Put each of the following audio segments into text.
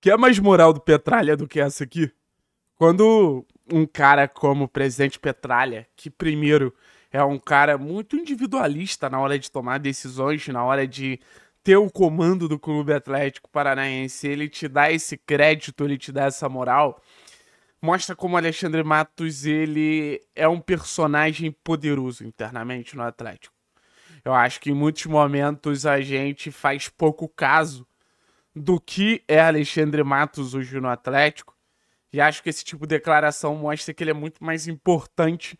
Quer é mais moral do Petralha do que essa aqui? Quando um cara como o presidente Petralha, que primeiro é um cara muito individualista na hora de tomar decisões, na hora de ter o comando do Clube Atlético Paranaense, ele te dá esse crédito, ele te dá essa moral, mostra como Alexandre Matos ele é um personagem poderoso internamente no Atlético. Eu acho que em muitos momentos a gente faz pouco caso do que é Alexandre Matos hoje no Atlético. E acho que esse tipo de declaração mostra que ele é muito mais importante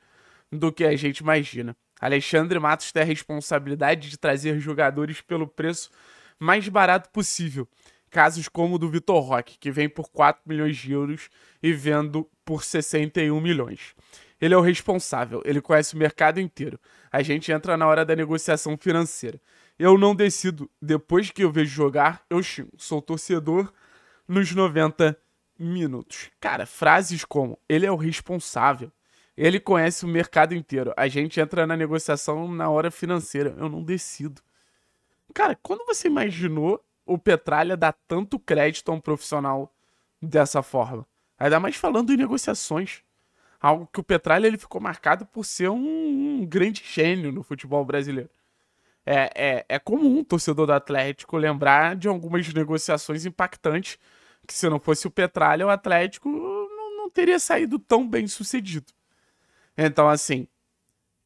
do que a gente imagina. Alexandre Matos tem a responsabilidade de trazer jogadores pelo preço mais barato possível. Casos como o do Vitor Roque, que vem por 4 milhões de euros e vendo por 61 milhões. Ele é o responsável, ele conhece o mercado inteiro. A gente entra na hora da negociação financeira. Eu não decido. Depois que eu vejo jogar, eu xingo. Sou torcedor nos 90 minutos. Cara, frases como: ele é o responsável. Ele conhece o mercado inteiro. A gente entra na negociação na hora financeira. Eu não decido. Cara, quando você imaginou o Petralha dar tanto crédito a um profissional dessa forma? Ainda mais falando em negociações. Algo que o Petralha ele ficou marcado por ser um, um grande gênio no futebol brasileiro é, é, é comum o torcedor do Atlético lembrar de algumas negociações impactantes que se não fosse o Petralha, o Atlético não, não teria saído tão bem sucedido. Então, assim,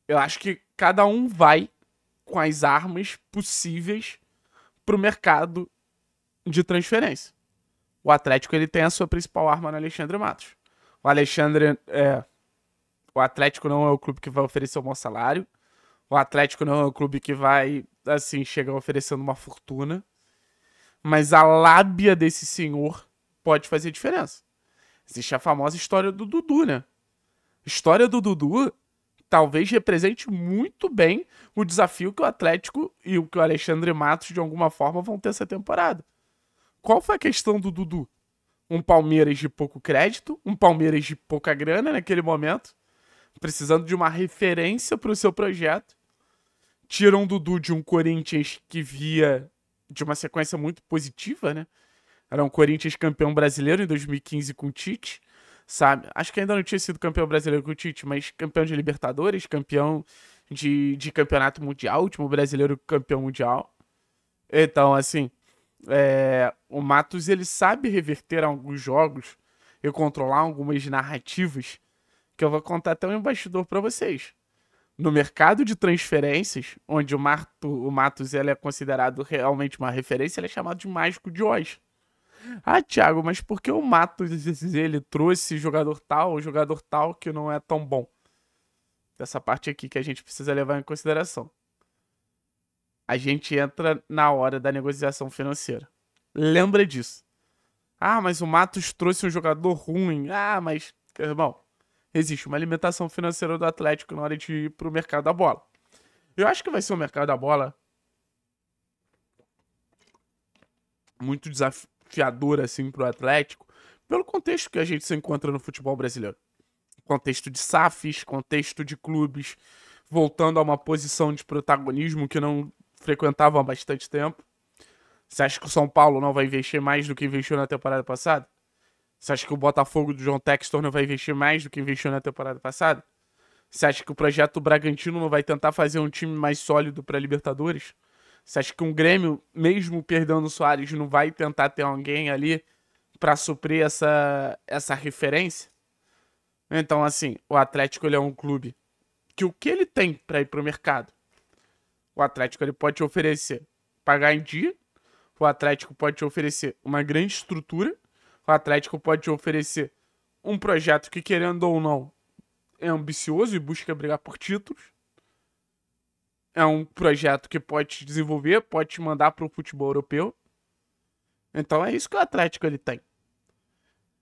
eu acho que cada um vai com as armas possíveis para o mercado de transferência. O Atlético ele tem a sua principal arma no Alexandre Matos. O Alexandre é, o Atlético não é o clube que vai oferecer o maior salário. O Atlético não é um clube que vai, assim, chegar oferecendo uma fortuna. Mas a lábia desse senhor pode fazer diferença. Existe a famosa história do Dudu, né? A história do Dudu talvez represente muito bem o desafio que o Atlético e o que o Alexandre Matos, de alguma forma, vão ter essa temporada. Qual foi a questão do Dudu? Um Palmeiras de pouco crédito, um Palmeiras de pouca grana naquele momento, precisando de uma referência para o seu projeto tiram o Dudu de um Corinthians que via de uma sequência muito positiva, né? Era um Corinthians campeão brasileiro em 2015 com o Tite, sabe? Acho que ainda não tinha sido campeão brasileiro com o Tite, mas campeão de Libertadores, campeão de, de campeonato mundial, último brasileiro campeão mundial. Então, assim, é, o Matos ele sabe reverter alguns jogos e controlar algumas narrativas que eu vou contar até um bastidor para vocês no mercado de transferências, onde o, Marto, o Matos ele é considerado realmente uma referência, ele é chamado de mágico de Oz. Ah, Thiago, mas por que o Matos ele trouxe jogador tal, jogador tal que não é tão bom? Dessa parte aqui que a gente precisa levar em consideração. A gente entra na hora da negociação financeira. Lembra disso. Ah, mas o Matos trouxe um jogador ruim. Ah, mas, irmão, existe uma alimentação financeira do Atlético na hora de ir pro mercado da bola. Eu acho que vai ser um mercado da bola muito desafiador assim pro Atlético, pelo contexto que a gente se encontra no futebol brasileiro. Contexto de SAFs, contexto de clubes voltando a uma posição de protagonismo que não frequentavam há bastante tempo. Você acha que o São Paulo não vai investir mais do que investiu na temporada passada? Você acha que o Botafogo do João Textor não vai investir mais do que investiu na temporada passada? Você acha que o projeto Bragantino não vai tentar fazer um time mais sólido para Libertadores? Você acha que um Grêmio, mesmo perdendo o Soares, não vai tentar ter alguém ali para suprir essa, essa referência? Então, assim, o Atlético ele é um clube que o que ele tem para ir para o mercado? O Atlético ele pode te oferecer pagar em dia, o Atlético pode te oferecer uma grande estrutura, o Atlético pode te oferecer um projeto que, querendo ou não, é ambicioso e busca brigar por títulos. É um projeto que pode te desenvolver, pode te mandar para o futebol europeu. Então é isso que o Atlético ele tem.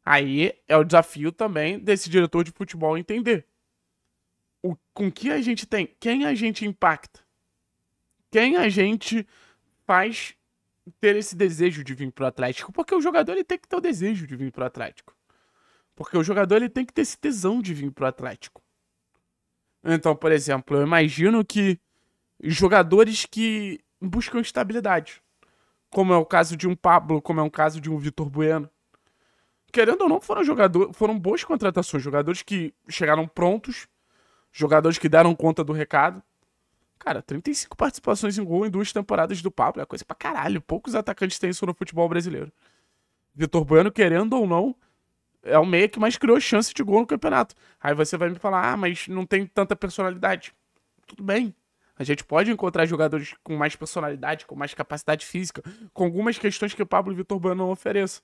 Aí é o desafio também desse diretor de futebol entender o, com que a gente tem, quem a gente impacta, quem a gente faz ter esse desejo de vir pro Atlético, porque o jogador ele tem que ter o desejo de vir pro Atlético. Porque o jogador ele tem que ter esse tesão de vir pro Atlético. Então, por exemplo, eu imagino que jogadores que buscam estabilidade, como é o caso de um Pablo, como é o caso de um Vitor Bueno, querendo ou não, foram jogadores foram boas contratações, jogadores que chegaram prontos, jogadores que deram conta do recado. Cara, 35 participações em gol em duas temporadas do Pablo é coisa pra caralho. Poucos atacantes têm isso no futebol brasileiro. Vitor Bueno, querendo ou não, é o meia que mais criou chance de gol no campeonato. Aí você vai me falar, ah, mas não tem tanta personalidade. Tudo bem. A gente pode encontrar jogadores com mais personalidade, com mais capacidade física, com algumas questões que o Pablo Vitor Bueno não oferecem.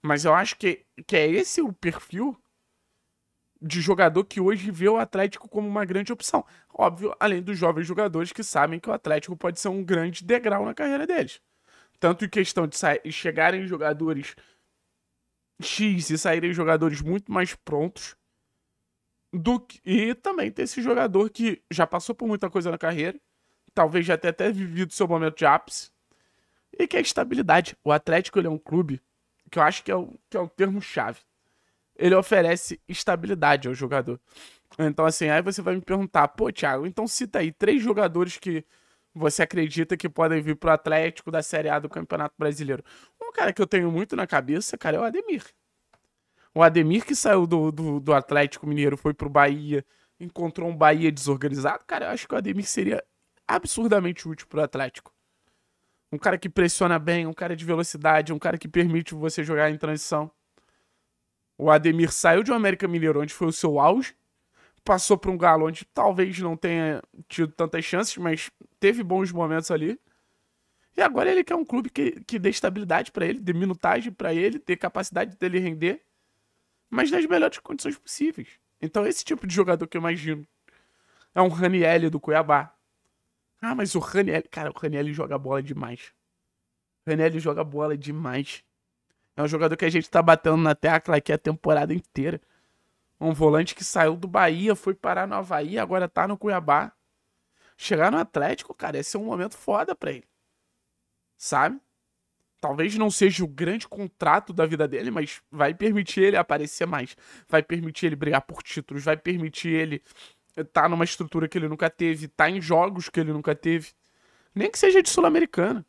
Mas eu acho que, que é esse o perfil de jogador que hoje vê o Atlético como uma grande opção. Óbvio, além dos jovens jogadores que sabem que o Atlético pode ser um grande degrau na carreira deles. Tanto em questão de chegarem jogadores X e saírem jogadores muito mais prontos. Do que... E também ter esse jogador que já passou por muita coisa na carreira, talvez já tenha até vivido seu momento de ápice, e que é a estabilidade. O Atlético é um clube que eu acho que é o, que é o termo-chave ele oferece estabilidade ao jogador. Então, assim, aí você vai me perguntar, pô, Thiago, então cita aí três jogadores que você acredita que podem vir pro Atlético da Série A do Campeonato Brasileiro. Um cara que eu tenho muito na cabeça, cara, é o Ademir. O Ademir que saiu do, do, do Atlético Mineiro, foi pro Bahia, encontrou um Bahia desorganizado. Cara, eu acho que o Ademir seria absurdamente útil pro Atlético. Um cara que pressiona bem, um cara de velocidade, um cara que permite você jogar em transição. O Ademir saiu de um América Mineiro, onde foi o seu auge, passou para um Galo, onde talvez não tenha tido tantas chances, mas teve bons momentos ali. E agora ele quer um clube que, que dê estabilidade para ele, dê minutagem para ele, dê capacidade dele render, mas nas melhores condições possíveis. Então, esse tipo de jogador que eu imagino é um Raniel do Cuiabá. Ah, mas o Raniel. Cara, o Raniel joga bola demais. O Raniel joga bola demais. É um jogador que a gente tá batendo na tecla aqui a temporada inteira. Um volante que saiu do Bahia, foi parar no Havaí, agora tá no Cuiabá. Chegar no Atlético, cara, esse é um momento foda pra ele. Sabe? Talvez não seja o grande contrato da vida dele, mas vai permitir ele aparecer mais. Vai permitir ele brigar por títulos, vai permitir ele tá numa estrutura que ele nunca teve, tá em jogos que ele nunca teve. Nem que seja de Sul-Americana.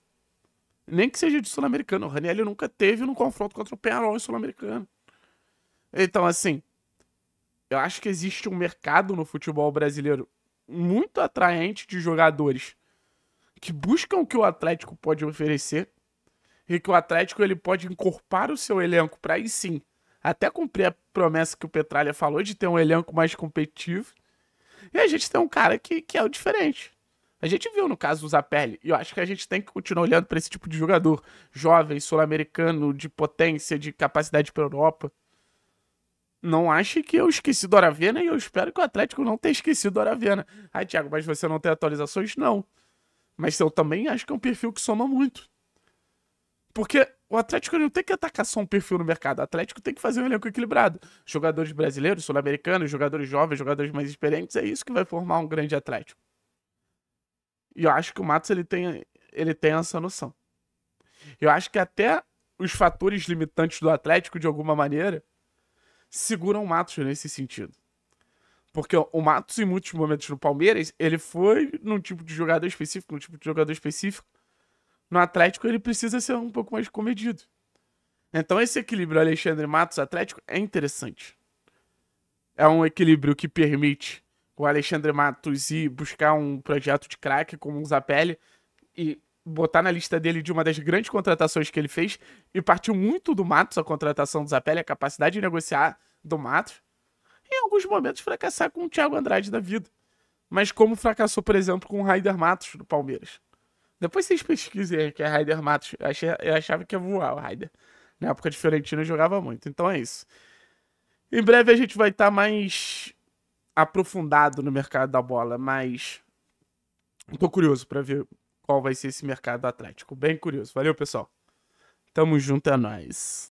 Nem que seja de Sul-Americano. O Raniel nunca teve no confronto contra o Penarol em Sul-Americano. Então, assim, eu acho que existe um mercado no futebol brasileiro muito atraente de jogadores que buscam o que o Atlético pode oferecer e que o Atlético ele pode incorporar o seu elenco para aí sim até cumprir a promessa que o Petralha falou de ter um elenco mais competitivo. E a gente tem um cara que, que é o diferente. A gente viu no caso usar Zapelli. e eu acho que a gente tem que continuar olhando para esse tipo de jogador, jovem, sul-americano, de potência, de capacidade para Europa. Não ache que eu esqueci do Aravena e eu espero que o Atlético não tenha esquecido do Aravena. Ah, Thiago, mas você não tem atualizações? Não. Mas eu também acho que é um perfil que soma muito. Porque o Atlético não tem que atacar só um perfil no mercado. O Atlético tem que fazer um elenco equilibrado. Jogadores brasileiros, sul-americanos, jogadores jovens, jogadores mais experientes, é isso que vai formar um grande Atlético. E eu acho que o Matos ele tem, ele tem essa noção. Eu acho que até os fatores limitantes do Atlético, de alguma maneira, seguram o Matos nesse sentido. Porque o Matos, em muitos momentos no Palmeiras, ele foi num tipo de jogador específico, num tipo de jogador específico. No Atlético, ele precisa ser um pouco mais comedido. Então, esse equilíbrio Alexandre Matos Atlético é interessante. É um equilíbrio que permite o Alexandre Matos ir buscar um projeto de craque como o Zapelli e botar na lista dele de uma das grandes contratações que ele fez e partiu muito do Matos a contratação do Zapelli, a capacidade de negociar do Matos. em alguns momentos fracassar com o Thiago Andrade da vida. Mas como fracassou, por exemplo, com o Raider Matos do Palmeiras. Depois vocês pesquisem que é Raider Matos. Eu, achei, eu achava que ia voar o Raider. Na época de Fiorentina jogava muito. Então é isso. Em breve a gente vai estar tá mais aprofundado no mercado da bola, mas tô curioso para ver qual vai ser esse mercado do Atlético. Bem curioso. Valeu, pessoal. Tamo junto, é nóis.